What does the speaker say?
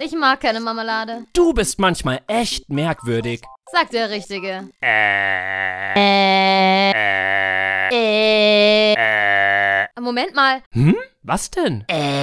Ich mag keine Marmelade. Du bist manchmal echt merkwürdig. Sagt der Richtige. Äh. Äh. Äh. äh. Moment mal. Hm? Was denn? Äh.